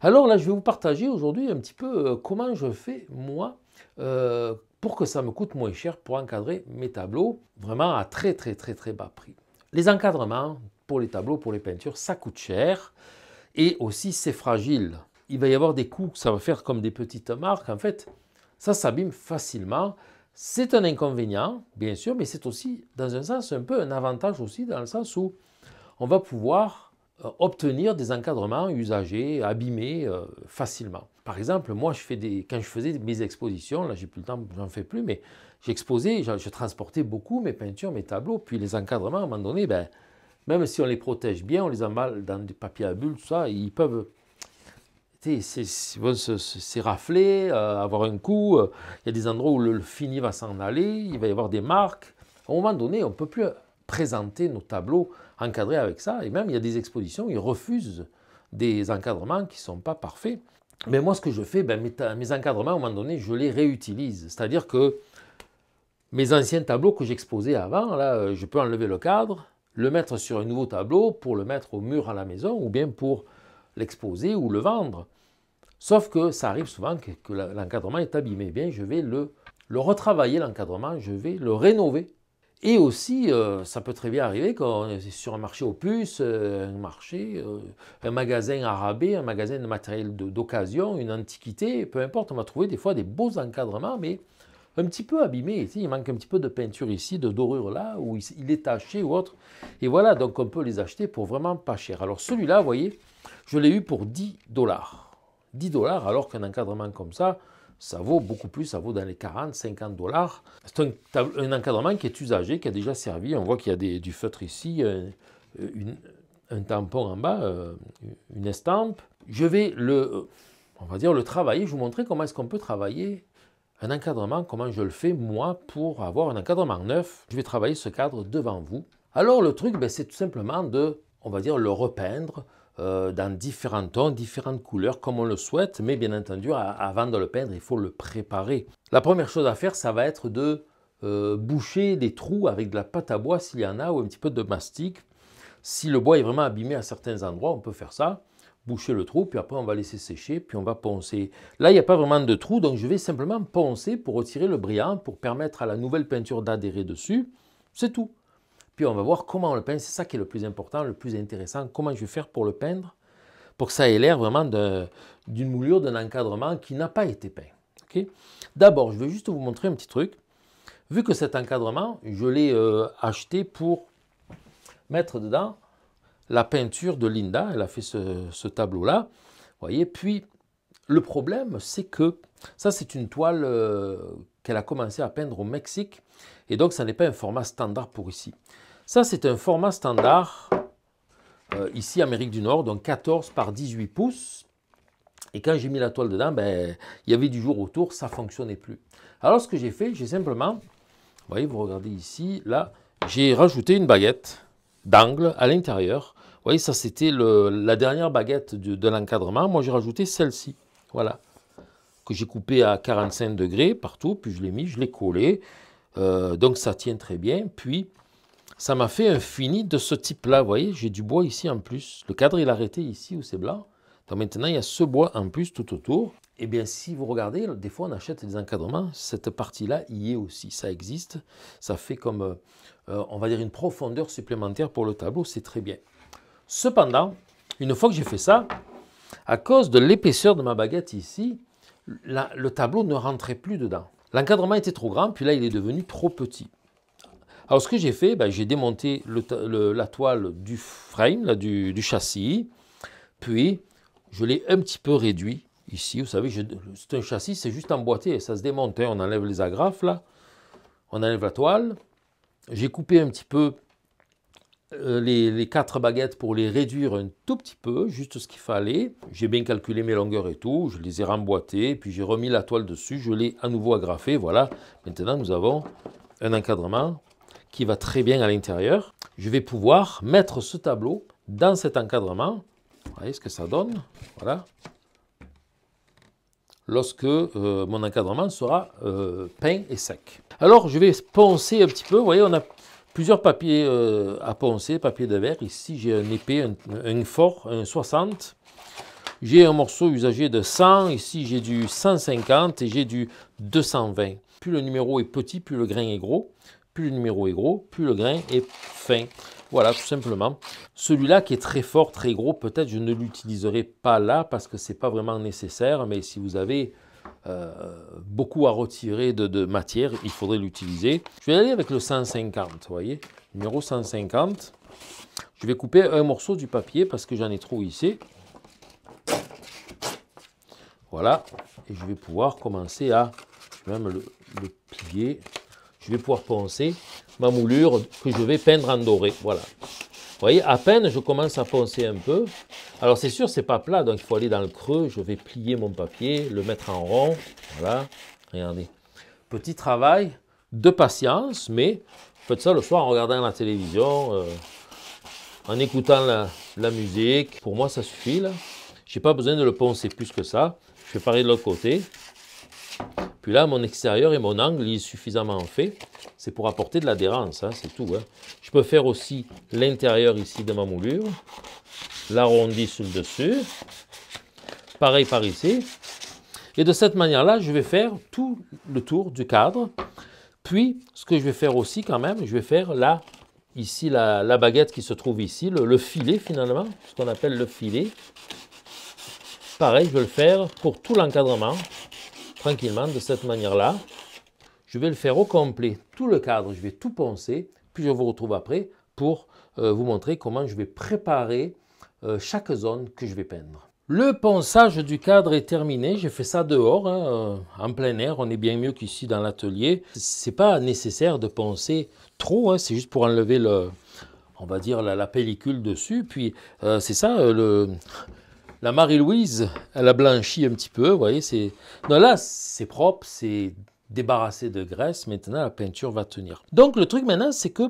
Alors là, je vais vous partager aujourd'hui un petit peu euh, comment je fais moi euh, pour que ça me coûte moins cher pour encadrer mes tableaux vraiment à très très très très bas prix. Les encadrements pour les tableaux, pour les peintures, ça coûte cher et aussi c'est fragile. Il va y avoir des coups ça va faire comme des petites marques. En fait, ça s'abîme facilement. C'est un inconvénient, bien sûr, mais c'est aussi, dans un sens, un peu un avantage aussi, dans le sens où on va pouvoir euh, obtenir des encadrements usagés, abîmés euh, facilement. Par exemple, moi, je fais des, quand je faisais mes expositions, là, j'ai plus le temps, j'en fais plus, mais j'exposais, je, transportais beaucoup mes peintures, mes tableaux, puis les encadrements, à un moment donné, ben, même si on les protège bien, on les emballe dans du papier à bulles, ça, ils peuvent s'érafler, euh, avoir un coup. Il y a des endroits où le, le fini va s'en aller, il va y avoir des marques. À un moment donné, on ne peut plus présenter nos tableaux encadrés avec ça. Et même, il y a des expositions, ils refusent des encadrements qui ne sont pas parfaits. Mais moi, ce que je fais, ben, mes, encadrements, à un moment donné, je les réutilise. C'est-à-dire que mes anciens tableaux que j'exposais avant, là, euh, je peux enlever le cadre, le mettre sur un nouveau tableau pour le mettre au mur à la maison ou bien pour l'exposer ou le vendre. Sauf que ça arrive souvent que, l'encadrement est abîmé. Eh bien, je vais le retravailler, l'encadrement, je vais le rénover et aussi, euh, ça peut très bien arriver quand est sur un marché aux puces, euh, un marché, euh, un magasin arabais, un magasin de matériel d'occasion, une antiquité, peu importe, on va trouver des fois des beaux encadrements, mais un petit peu abîmés. Ici, il manque un petit peu de peinture ici, de dorure là, ou il, est taché ou autre. Et voilà, donc on peut les acheter pour vraiment pas cher. Alors celui-là, vous voyez, je l'ai eu pour 10 dollars. 10 dollars, alors qu'un encadrement comme ça, ça vaut beaucoup plus, ça vaut dans les 40, 50 dollars. C'est un, encadrement qui est usagé, qui a déjà servi. On voit qu'il y a du feutre ici, euh, euh, un tampon en bas, euh, une estampe. Je vais le, on va dire, le travailler. Je vous montrer comment est-ce qu'on peut travailler un encadrement, comment je le fais moi pour avoir un encadrement neuf. Je vais travailler ce cadre devant vous. Alors le truc, ben, c'est tout simplement de, on va dire, le repeindre, euh, dans différents tons, différentes couleurs, comme on le souhaite. Mais bien entendu, avant de le peindre, il faut le préparer. La première chose à faire, ça va être de euh, boucher des trous avec de la pâte à bois s'il y en a, ou un petit peu de mastic. Si le bois est vraiment abîmé à certains endroits, on peut faire ça boucher le trou, puis après on va laisser sécher, puis on va poncer. Là, il n'y a pas vraiment de trou, donc je vais simplement poncer pour retirer le brillant, pour permettre à la nouvelle peinture d'adhérer dessus. C'est tout. Puis on va voir comment on le peint. C'est ça qui est le plus important, le plus intéressant. Comment je vais faire pour le peindre pour que ça ait l'air vraiment d'une moulure, d'un encadrement qui n'a pas été peint. D'abord, je vais juste vous montrer un petit truc. Vu que cet encadrement, je l'ai euh, acheté pour mettre dedans la peinture de Linda. Elle a fait ce, tableau-là. voyez, puis le problème, c'est que ça, c'est une toile euh, qu'elle a commencé à peindre au Mexique. Et donc, ça n'est pas un format standard pour ici. Ça, c'est un format standard, euh, ici Amérique du Nord, donc 14 par 18 pouces. Et quand j'ai mis la toile dedans, ben, il y avait du jour autour, ça ne fonctionnait plus. Alors ce que j'ai fait, j'ai simplement, vous voyez, vous regardez ici, là, j'ai rajouté une baguette d'angle à l'intérieur. Vous voyez, ça c'était la dernière baguette de, l'encadrement. Moi j'ai rajouté celle-ci, voilà, que j'ai coupée à 45 degrés partout, puis je l'ai mis, je l'ai collé, euh, donc ça tient très bien. Puis ça m'a fait un fini de ce type-là. Vous voyez, j'ai du bois ici en plus. Le cadre, il a arrêté ici où c'est blanc. Donc maintenant, il y a ce bois en plus tout autour. Eh bien, si vous regardez, des fois, on achète des encadrements. Cette partie-là y est aussi. Ça existe. Ça fait comme, euh, on va dire, une profondeur supplémentaire pour le tableau. C'est très bien. Cependant, une fois que j'ai fait ça, à cause de l'épaisseur de ma baguette ici, le tableau ne rentrait plus dedans. L'encadrement était trop grand, puis là, il est devenu trop petit. Alors ce que j'ai fait, ben, j'ai démonté la toile du frame, là, du, châssis, puis je l'ai un petit peu réduit ici. Vous savez, c'est un châssis, c'est juste emboîté, et ça se démonte. Hein. On enlève les agrafes là, on enlève la toile. J'ai coupé un petit peu euh, les, quatre baguettes pour les réduire un tout petit peu, juste ce qu'il fallait. J'ai bien calculé mes longueurs et tout, je les ai remboîtées, puis j'ai remis la toile dessus, je l'ai à nouveau agrafé. Voilà, maintenant nous avons un encadrement qui va très bien à l'intérieur, je vais pouvoir mettre ce tableau dans cet encadrement. Vous voyez ce que ça donne Voilà. Lorsque euh, mon encadrement sera euh, peint et sec. Alors, je vais poncer un petit peu. Vous voyez, on a plusieurs papiers euh, à poncer, papier de verre. Ici, j'ai un épais, un, un, fort, un 60. J'ai un morceau usagé de 100. Ici, j'ai du 150 et j'ai du 220. Plus le numéro est petit, plus le grain est gros plus le numéro est gros, plus le grain est fin. Voilà, tout simplement. Celui-là qui est très fort, très gros, peut-être je ne l'utiliserai pas là parce que c'est pas vraiment nécessaire, mais si vous avez euh, beaucoup à retirer de, matière, il faudrait l'utiliser. Je vais aller avec le 150, vous voyez, numéro 150. Je vais couper un morceau du papier parce que j'en ai trop ici. Voilà, et je vais pouvoir commencer à, même le, le plier je vais pouvoir poncer ma moulure que je vais peindre en doré. Voilà. Vous voyez, à peine je commence à poncer un peu. Alors c'est sûr, c'est pas plat, donc il faut aller dans le creux. Je vais plier mon papier, le mettre en rond. Voilà, regardez. Petit travail de patience, mais faites ça le soir en regardant la télévision, euh, en écoutant la, musique. Pour moi, ça suffit là. n'ai pas besoin de le poncer plus que ça. Je vais pareil de l'autre côté là, mon extérieur et mon angle, il est suffisamment fait. C'est pour apporter de l'adhérence, hein, c'est tout. Hein. Je peux faire aussi l'intérieur ici de ma moulure, l'arrondi sur le dessus, pareil par ici. Et de cette manière-là, je vais faire tout le tour du cadre. Puis, ce que je vais faire aussi quand même, je vais faire là ici la, baguette qui se trouve ici, le filet finalement, ce qu'on appelle le filet. Pareil, je vais le faire pour tout l'encadrement tranquillement de cette manière-là. Je vais le faire au complet, tout le cadre, je vais tout poncer, puis je vous retrouve après pour euh, vous montrer comment je vais préparer euh, chaque zone que je vais peindre. Le ponçage du cadre est terminé, j'ai fait ça dehors, hein, euh, en plein air, on est bien mieux qu'ici dans l'atelier. C'est pas nécessaire de poncer trop, hein, c'est juste pour enlever le, on va dire la, pellicule dessus. Puis c'est ça le, la Marie-Louise, elle a blanchi un petit peu, vous voyez, c'est... Non, là, c'est propre, c'est débarrassé de graisse, maintenant la peinture va tenir. Donc le truc maintenant, c'est que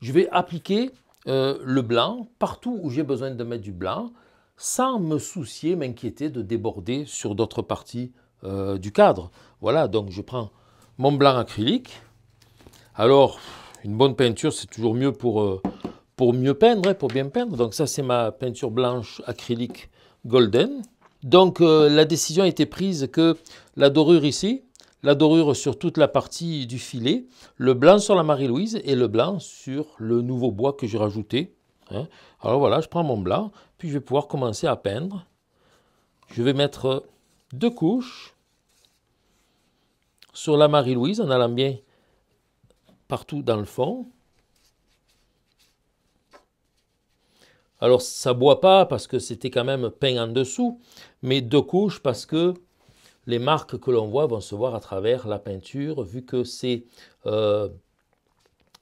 je vais appliquer euh, le blanc partout où j'ai besoin de mettre du blanc, sans me soucier, m'inquiéter de déborder sur d'autres parties euh, du cadre. Voilà, donc je prends mon blanc acrylique. Alors, une bonne peinture, c'est toujours mieux pour, euh, pour mieux peindre, hein, pour bien peindre. Donc ça, c'est ma peinture blanche acrylique Golden. Donc euh, la décision a été prise que la dorure ici, la dorure sur toute la partie du filet, le blanc sur la Marie-Louise et le blanc sur le nouveau bois que j'ai rajouté. Hein. Alors voilà, je prends mon blanc, puis je vais pouvoir commencer à peindre. Je vais mettre deux couches sur la Marie-Louise en allant bien partout dans le fond. Alors ça boit pas parce que c'était quand même peint en dessous, mais deux couches parce que les marques que l'on voit vont se voir à travers la peinture, vu que c'est euh,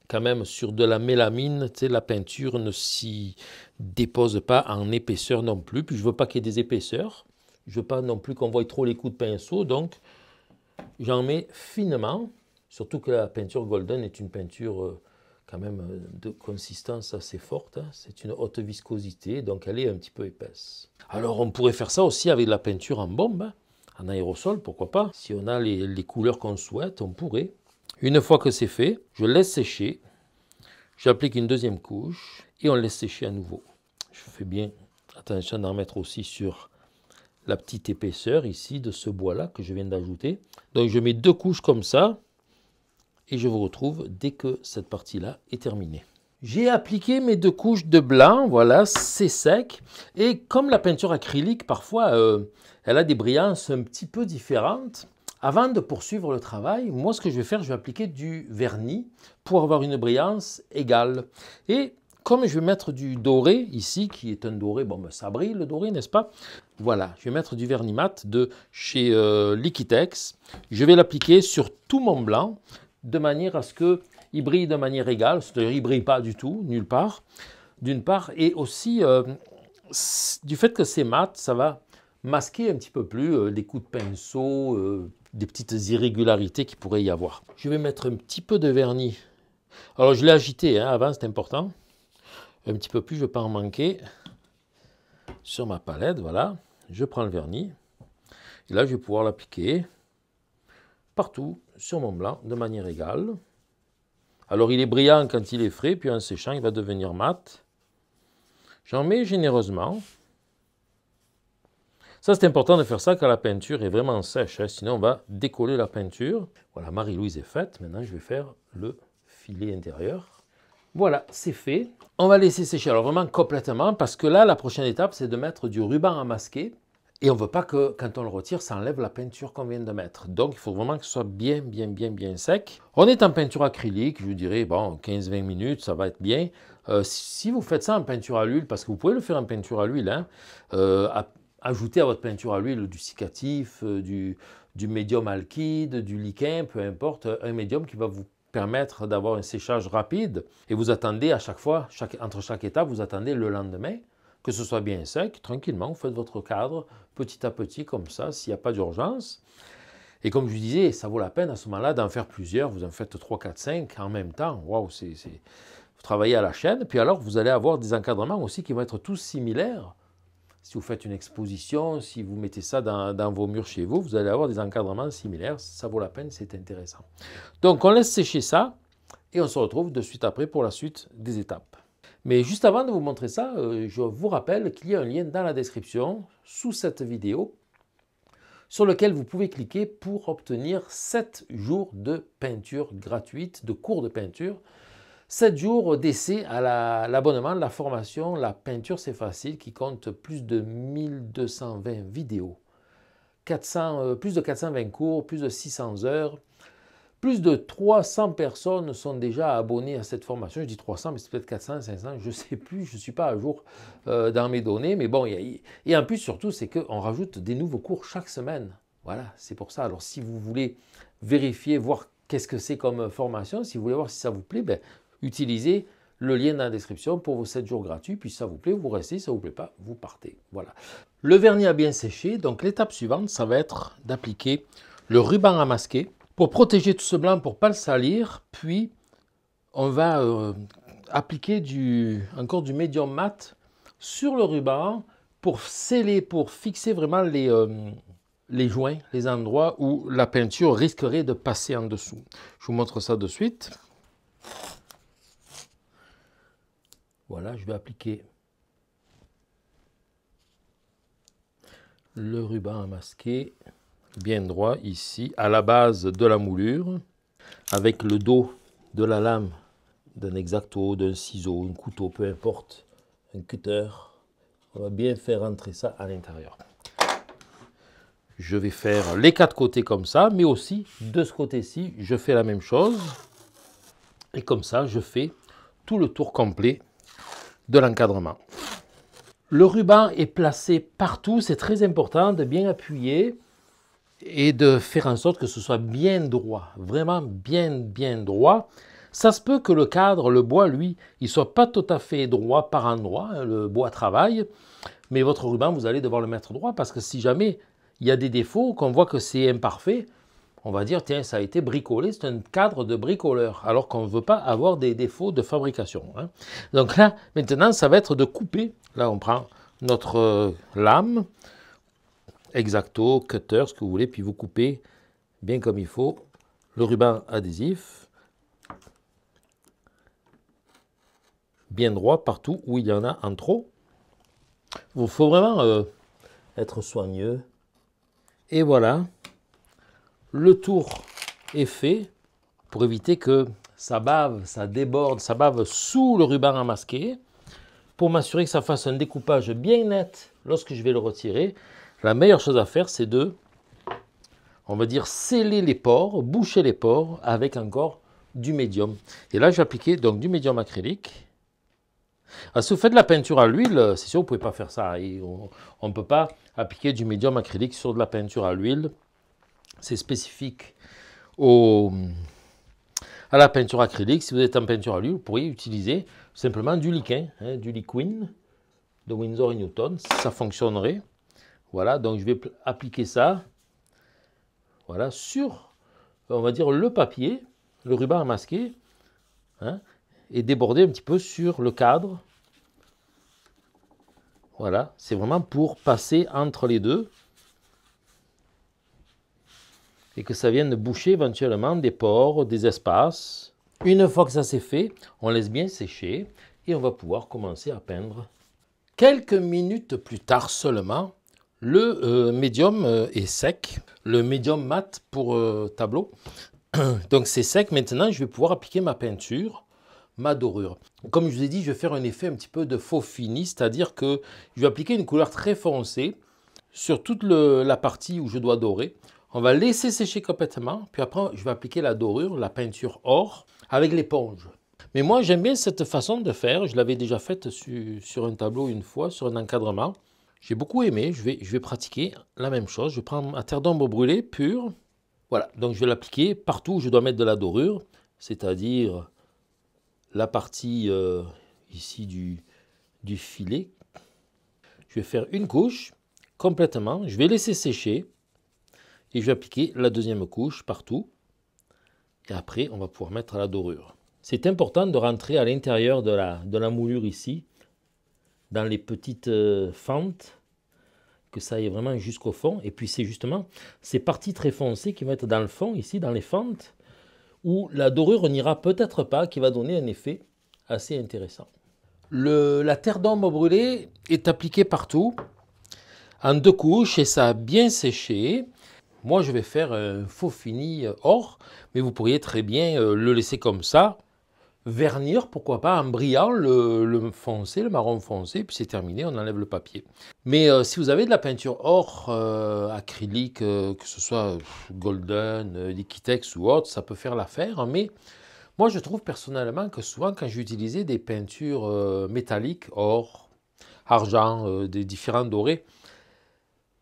quand même sur de la mélamine, la peinture ne s'y dépose pas en épaisseur non plus. Puis je veux pas qu'il y ait des épaisseurs, je veux pas non plus qu'on voie trop les coups de pinceau, donc j'en mets finement, surtout que la peinture golden est une peinture... Euh, même euh, de consistance assez forte. Hein. C'est une haute viscosité, donc elle est un petit peu épaisse. Alors on pourrait faire ça aussi avec de la peinture en bombe, hein, en aérosol, pourquoi pas. Si on a les, les couleurs qu'on souhaite, on pourrait. Une fois que c'est fait, je laisse sécher. J'applique une deuxième couche et on laisse sécher à nouveau. Je fais bien attention d'en mettre aussi sur la petite épaisseur ici de ce bois-là que je viens d'ajouter. Donc je mets deux couches comme ça, et je vous retrouve dès que cette partie-là est terminée. J'ai appliqué mes deux couches de blanc, voilà, c'est sec. Et comme la peinture acrylique, parfois, euh, elle a des brillances un petit peu différentes, avant de poursuivre le travail, moi ce que je vais faire, je vais appliquer du vernis pour avoir une brillance égale. Et comme je vais mettre du doré ici, qui est un doré, bon ben, ça brille le doré, n'est-ce pas Voilà, je vais mettre du vernis mat de chez euh, Liquitex. Je vais l'appliquer sur tout mon blanc de manière à ce qu'il brille de manière égale, c'est-à-dire qu'il ne brille pas du tout, nulle part, d'une part, et aussi euh, du fait que c'est mat, ça va masquer un petit peu plus les euh, coups de pinceau, euh, des petites irrégularités qui pourraient y avoir. Je vais mettre un petit peu de vernis. Alors je l'ai agité hein, avant, c'est important. Un petit peu plus, je ne vais pas en manquer. Sur ma palette, voilà, je prends le vernis. Et là, je vais pouvoir l'appliquer partout sur mon blanc de manière égale. Alors il est brillant quand il est frais, puis en séchant, il va devenir mat. J'en mets généreusement. Ça, c'est important de faire ça quand la peinture est vraiment sèche, hein, sinon on va décoller la peinture. Voilà, Marie-Louise est faite. Maintenant, je vais faire le filet intérieur. Voilà, c'est fait. On va laisser sécher, alors vraiment complètement, parce que là, la prochaine étape, c'est de mettre du ruban à masquer et on ne veut pas que quand on le retire, ça enlève la peinture qu'on vient de mettre. Donc il faut vraiment que ce soit bien, bien, bien, bien sec. On est en peinture acrylique, je vous dirais, bon, 15-20 minutes, ça va être bien. Euh, si vous faites ça en peinture à l'huile, parce que vous pouvez le faire en peinture à l'huile, hein, euh, ajoutez à votre peinture à l'huile du cicatif, euh, du, du médium alkyde, du liquin, peu importe, un médium qui va vous permettre d'avoir un séchage rapide. Et vous attendez à chaque fois, chaque, entre chaque étape, vous attendez le lendemain que ce soit bien sec, tranquillement, vous faites votre cadre petit à petit comme ça, s'il n'y a pas d'urgence. Et comme je vous disais, ça vaut la peine à ce moment-là d'en faire plusieurs, vous en faites 3, 4, 5 en même temps, waouh, c'est... Vous travaillez à la chaîne, puis alors vous allez avoir des encadrements aussi qui vont être tous similaires. Si vous faites une exposition, si vous mettez ça dans vos murs chez vous, vous allez avoir des encadrements similaires, ça vaut la peine, c'est intéressant. Donc on laisse sécher ça, et on se retrouve de suite après pour la suite des étapes. Mais juste avant de vous montrer ça, euh, je vous rappelle qu'il y a un lien dans la description sous cette vidéo sur lequel vous pouvez cliquer pour obtenir 7 jours de peinture gratuite, de cours de peinture. 7 jours d'essai à l'abonnement, la, la, formation, la peinture, c'est facile, qui compte plus de 1220 vidéos, euh, plus de 420 cours, plus de 600 heures, plus de 300 personnes sont déjà abonnées à cette formation. Je dis 300, mais c'est peut-être 400, 500, je ne sais plus, je ne suis pas à jour euh, dans mes données. Mais bon, et, et en plus, surtout, c'est qu'on rajoute des nouveaux cours chaque semaine. Voilà, c'est pour ça. Alors, si vous voulez vérifier, voir qu'est-ce que c'est comme formation, si vous voulez voir si ça vous plaît, ben, utilisez le lien dans la description pour vos 7 jours gratuits. Puis, si ça vous plaît, vous restez. Si ça vous plaît pas, vous partez. Voilà. Le vernis a bien séché. Donc, l'étape suivante, ça va être d'appliquer le ruban à masquer pour protéger tout ce blanc, pour ne pas le salir, puis on va euh, appliquer du, encore du médium mat sur le ruban pour sceller, pour fixer vraiment les, euh, les joints, les endroits où la peinture risquerait de passer en dessous. Je vous montre ça de suite. Voilà, je vais appliquer le ruban à masquer bien droit ici, à la base de la moulure, avec le dos de la lame d'un exacto, d'un ciseau, un couteau, peu importe, un cutter. On va bien faire rentrer ça à l'intérieur. Je vais faire les quatre côtés comme ça, mais aussi de ce côté-ci, je fais la même chose. Et comme ça, je fais tout le tour complet de l'encadrement. Le ruban est placé partout, c'est très important de bien appuyer et de faire en sorte que ce soit bien droit, vraiment bien, bien droit. Ça se peut que le cadre, le bois, lui, il soit pas tout à fait droit par endroit, hein, le bois travaille, mais votre ruban, vous allez devoir le mettre droit parce que si jamais il y a des défauts, qu'on voit que c'est imparfait, on va dire, tiens, ça a été bricolé, c'est un cadre de bricoleur, alors qu'on ne veut pas avoir des défauts de fabrication. Hein. Donc là, maintenant, ça va être de couper. Là, on prend notre euh, lame, exacto, cutter, ce que vous voulez, puis vous coupez bien comme il faut le ruban adhésif, bien droit partout où il y en a en trop. Il faut vraiment euh, être soigneux. Et voilà, le tour est fait pour éviter que ça bave, ça déborde, ça bave sous le ruban à masquer pour m'assurer que ça fasse un découpage bien net lorsque je vais le retirer la meilleure chose à faire, c'est de, on va dire, sceller les pores, boucher les pores avec encore du médium. Et là, j'ai appliqué donc du médium acrylique. Alors, ah, si vous faites de la peinture à l'huile, c'est sûr, vous ne pouvez pas faire ça. on ne peut pas appliquer du médium acrylique sur de la peinture à l'huile. C'est spécifique à la peinture acrylique. Si vous êtes en peinture à l'huile, vous pourriez utiliser simplement du liquin, hein, du liquin de Windsor et Newton. Ça fonctionnerait. Voilà, donc je vais appliquer ça voilà, sur, on va dire, le papier, le ruban à masquer, hein, et déborder un petit peu sur le cadre. Voilà, c'est vraiment pour passer entre les deux et que ça vienne boucher éventuellement des ports, des espaces. Une fois que ça c'est fait, on laisse bien sécher et on va pouvoir commencer à peindre. Quelques minutes plus tard seulement, le euh, médium euh, est sec, le médium mat pour euh, tableau. Donc c'est sec, maintenant je vais pouvoir appliquer ma peinture, ma dorure. Comme je vous ai dit, je vais faire un effet un petit peu de faux fini, c'est-à-dire que je vais appliquer une couleur très foncée sur toute la partie où je dois dorer. On va laisser sécher complètement, puis après je vais appliquer la dorure, la peinture or, avec l'éponge. Mais moi j'aime bien cette façon de faire, je l'avais déjà faite sur un tableau une fois, sur un encadrement. J'ai beaucoup aimé, je vais, pratiquer la même chose. Je prends un terre d'ombre brûlé pur. Voilà, donc je vais l'appliquer partout où je dois mettre de la dorure, c'est-à-dire la partie euh, ici du, filet. Je vais faire une couche complètement, je vais laisser sécher et je vais appliquer la deuxième couche partout. Et après, on va pouvoir mettre la dorure. C'est important de rentrer à l'intérieur de la moulure ici dans les petites euh, fentes, que ça aille vraiment jusqu'au fond. Et puis c'est justement ces parties très foncées qui vont être dans le fond, ici, dans les fentes, où la dorure n'ira peut-être pas, qui va donner un effet assez intéressant. la terre d'ombre brûlée est appliquée partout, en deux couches, et ça a bien séché. Moi, je vais faire un faux fini euh, or, mais vous pourriez très bien euh, le laisser comme ça, vernir, pourquoi pas, en brillant le, foncé, le marron foncé, puis c'est terminé, on enlève le papier. Mais euh, si vous avez de la peinture or, euh, acrylique, euh, que ce soit Golden, Liquitex ou autre, ça peut faire l'affaire, mais moi je trouve personnellement que souvent quand j'utilisais des peintures métalliques, or, argent, des différents dorés,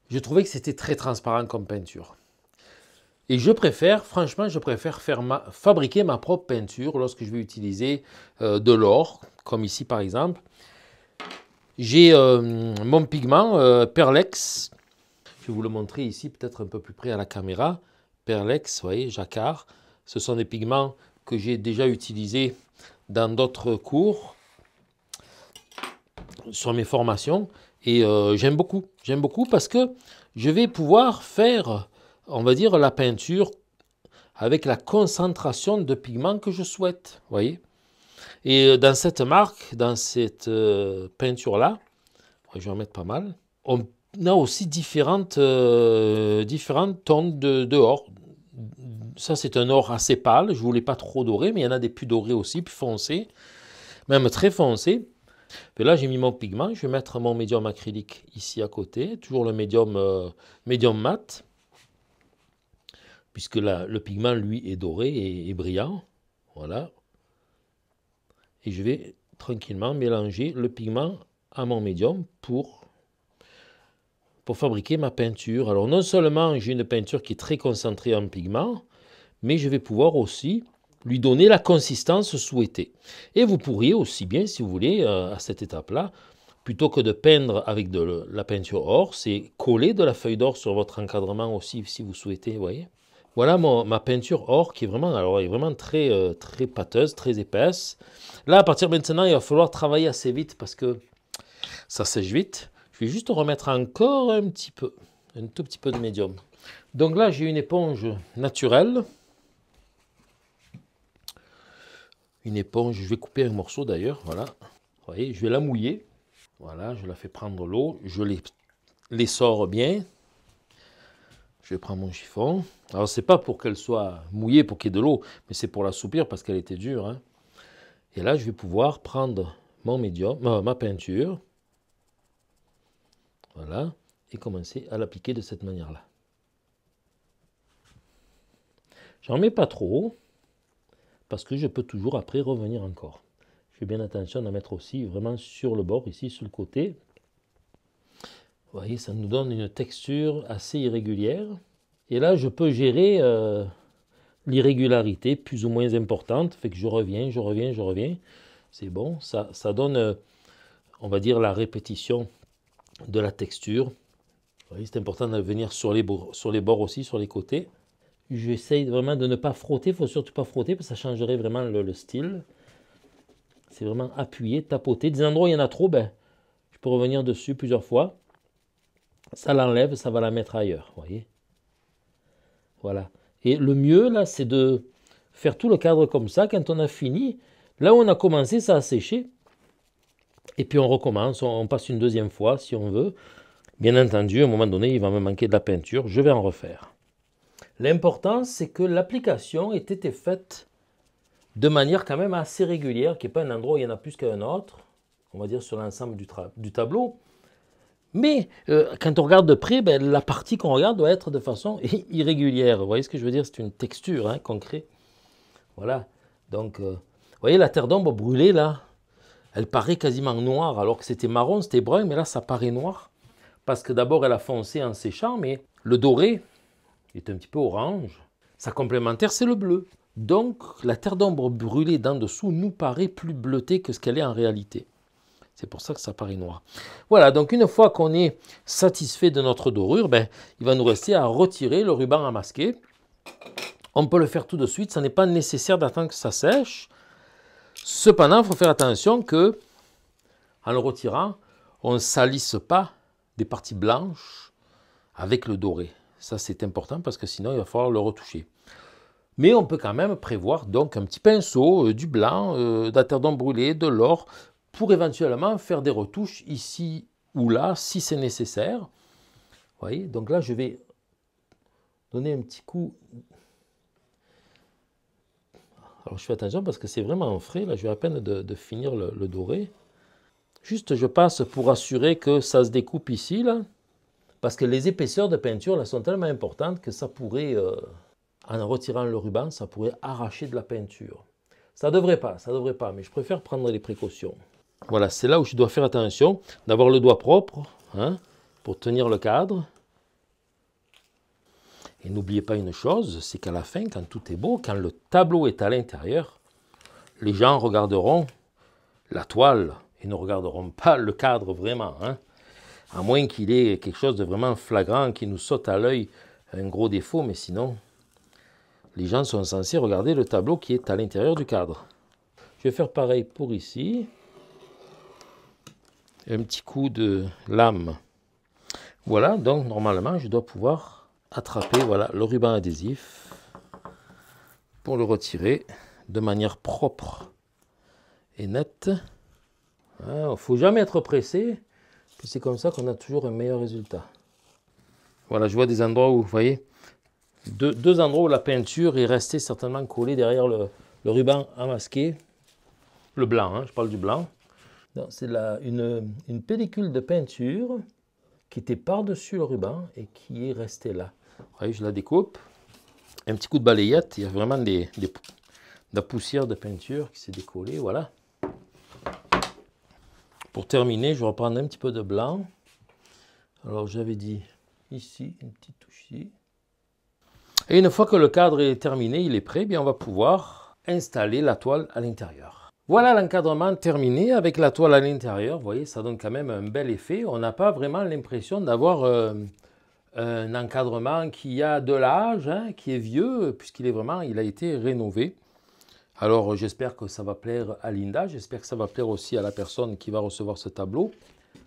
je trouvais que c'était très transparent comme peinture. Et je préfère, franchement, je préfère faire fabriquer ma propre peinture lorsque je vais utiliser euh, de l'or, comme ici par exemple. J'ai euh, mon pigment euh, Perlex. Je vais vous le montrer ici, peut-être un peu plus près à la caméra. Perlex, vous voyez, jacquard. Ce sont des pigments que j'ai déjà utilisés dans d'autres cours sur mes formations. Et j'aime beaucoup. J'aime beaucoup parce que je vais pouvoir faire on va dire, la peinture avec la concentration de pigments que je souhaite. voyez Et euh, dans cette marque, dans cette euh, peinture-là, je vais en mettre pas mal, on a aussi différentes, euh, différentes tons de, or. Ça, c'est un or assez pâle. Je ne voulais pas trop doré, mais il y en a des plus dorés aussi, plus foncés, même très foncés. Et là, j'ai mis mon pigment. Je vais mettre mon médium acrylique ici à côté, toujours le médium, médium mat puisque le pigment, lui, est doré et, brillant. Voilà. Et je vais tranquillement mélanger le pigment à mon médium pour, pour fabriquer ma peinture. Alors non seulement j'ai une peinture qui est très concentrée en pigment, mais je vais pouvoir aussi lui donner la consistance souhaitée. Et vous pourriez aussi bien, si vous voulez, euh, à cette étape-là, plutôt que de peindre avec de la peinture or, c'est coller de la feuille d'or sur votre encadrement aussi, si vous souhaitez, voyez. Voilà ma peinture or qui est vraiment, alors, est vraiment très, euh, très pâteuse, très épaisse. Là, à partir de maintenant, il va falloir travailler assez vite parce que ça sèche vite. Je vais juste remettre encore un petit peu, un tout petit peu de médium. Donc là, j'ai une éponge naturelle. Une éponge, je vais couper un morceau d'ailleurs, voilà. Vous voyez, je vais la mouiller. Voilà, je la fais prendre l'eau, je les sors bien. Je prends mon chiffon. Alors, c'est pas pour qu'elle soit mouillée, pour qu'il y ait de l'eau, mais c'est pour l'assoupir parce qu'elle était dure. Hein. Et là, je vais pouvoir prendre mon médium, euh, ma peinture, voilà, et commencer à l'appliquer de cette manière-là. J'en mets pas trop, parce que je peux toujours après revenir encore. Je fais bien attention à mettre aussi vraiment sur le bord, ici, sur le côté, vous voyez, ça nous donne une texture assez irrégulière. Et là, je peux gérer euh, l'irrégularité plus ou moins importante. Fait que je reviens, je reviens, je reviens. C'est bon. Ça, donne, euh, on va dire, la répétition de la texture. C'est important de venir sur les, bords, sur les bords aussi, sur les côtés. J'essaye vraiment de ne pas frotter. Il ne faut surtout pas frotter parce que ça changerait vraiment le, style. C'est vraiment appuyer, tapoter. Des endroits il y en a trop, ben, je peux revenir dessus plusieurs fois ça l'enlève, ça va la mettre ailleurs, voyez. Voilà. Et le mieux, là, c'est de faire tout le cadre comme ça. Quand on a fini, là où on a commencé, ça a séché. Et puis on recommence, on, passe une deuxième fois si on veut. Bien entendu, à un moment donné, il va me manquer de la peinture, je vais en refaire. L'important, c'est que l'application ait été faite de manière quand même assez régulière, qu'il n'y ait pas un endroit où il y en a plus qu'un autre, on va dire sur l'ensemble du tableau. Mais euh, quand on regarde de près, ben, la partie qu'on regarde doit être de façon irrégulière. Vous voyez ce que je veux dire C'est une texture hein, qu'on Voilà. Donc, euh, vous voyez la terre d'ombre brûlée là Elle paraît quasiment noire, alors que c'était marron, c'était brun, mais là ça paraît noir. Parce que d'abord elle a foncé en séchant, mais le doré est un petit peu orange. Sa complémentaire, c'est le bleu. Donc la terre d'ombre brûlée d'en dessous nous paraît plus bleutée que ce qu'elle est en réalité. C'est pour ça que ça paraît noir. Voilà, donc une fois qu'on est satisfait de notre dorure, ben, il va nous rester à retirer le ruban à masquer. On peut le faire tout de suite, ça n'est pas nécessaire d'attendre que ça sèche. Cependant, il faut faire attention que, en le retirant, on ne salisse pas des parties blanches avec le doré. Ça, c'est important parce que sinon, il va falloir le retoucher. Mais on peut quand même prévoir donc un petit pinceau, euh, du blanc, euh, d'interdon brûlé, de l'or pour éventuellement faire des retouches ici ou là si c'est nécessaire. Vous voyez, donc là je vais donner un petit coup. Alors je fais attention parce que c'est vraiment frais, là je vais à peine de, finir le, doré. Juste je passe pour assurer que ça se découpe ici là, parce que les épaisseurs de peinture là sont tellement importantes que ça pourrait, euh, en retirant le ruban, ça pourrait arracher de la peinture. Ça devrait pas, ça devrait pas, mais je préfère prendre les précautions. Voilà, c'est là où je dois faire attention, d'avoir le doigt propre hein, pour tenir le cadre. Et n'oubliez pas une chose, c'est qu'à la fin, quand tout est beau, quand le tableau est à l'intérieur, les gens regarderont la toile et ne regarderont pas le cadre vraiment. Hein. À moins qu'il ait quelque chose de vraiment flagrant qui nous saute à l'œil, un gros défaut, mais sinon, les gens sont censés regarder le tableau qui est à l'intérieur du cadre. Je vais faire pareil pour ici un petit coup de lame. Voilà, donc normalement, je dois pouvoir attraper voilà, le ruban adhésif pour le retirer de manière propre et nette. Ah, il ne faut jamais être pressé, puis c'est comme ça qu'on a toujours un meilleur résultat. Voilà, je vois des endroits où, vous voyez, deux, endroits où la peinture est restée certainement collée derrière le, ruban à masquer, le blanc, hein, je parle du blanc c'est une, une pellicule de peinture qui était par-dessus le ruban et qui est restée là. je la découpe. Un petit coup de balayette, il y a vraiment des, de la poussière de peinture qui s'est décollée, voilà. Pour terminer, je vais reprendre un petit peu de blanc. Alors j'avais dit ici, une petite touche ici. Et une fois que le cadre est terminé, il est prêt, eh bien on va pouvoir installer la toile à l'intérieur. Voilà l'encadrement terminé avec la toile à l'intérieur. Vous voyez, ça donne quand même un bel effet. On n'a pas vraiment l'impression d'avoir euh, un encadrement qui a de l'âge, hein, qui est vieux, puisqu'il est vraiment, il a été rénové. Alors euh, j'espère que ça va plaire à Linda, j'espère que ça va plaire aussi à la personne qui va recevoir ce tableau.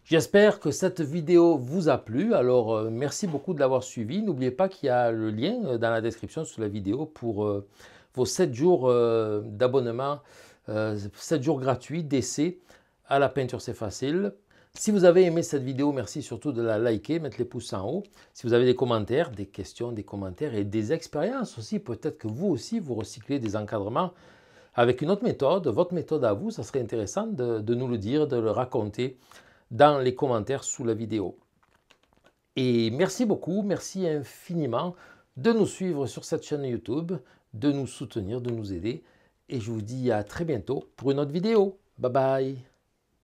J'espère que cette vidéo vous a plu, alors euh, merci beaucoup de l'avoir suivi. N'oubliez pas qu'il y a le lien dans la description sous la vidéo pour vos 7 jours d'abonnement 7 euh, jours gratuits d'essai à la peinture c'est facile. Si vous avez aimé cette vidéo, merci surtout de la liker, mettre les pouces en haut. Si vous avez des commentaires, des questions, des commentaires et des expériences aussi, peut-être que vous aussi, vous recyclez des encadrements avec une autre méthode, votre méthode à vous, ça serait intéressant de nous le dire, de le raconter dans les commentaires sous la vidéo. Et merci beaucoup, merci infiniment de nous suivre sur cette chaîne YouTube, de nous soutenir, de nous aider et je vous dis à très bientôt pour une autre vidéo. Bye bye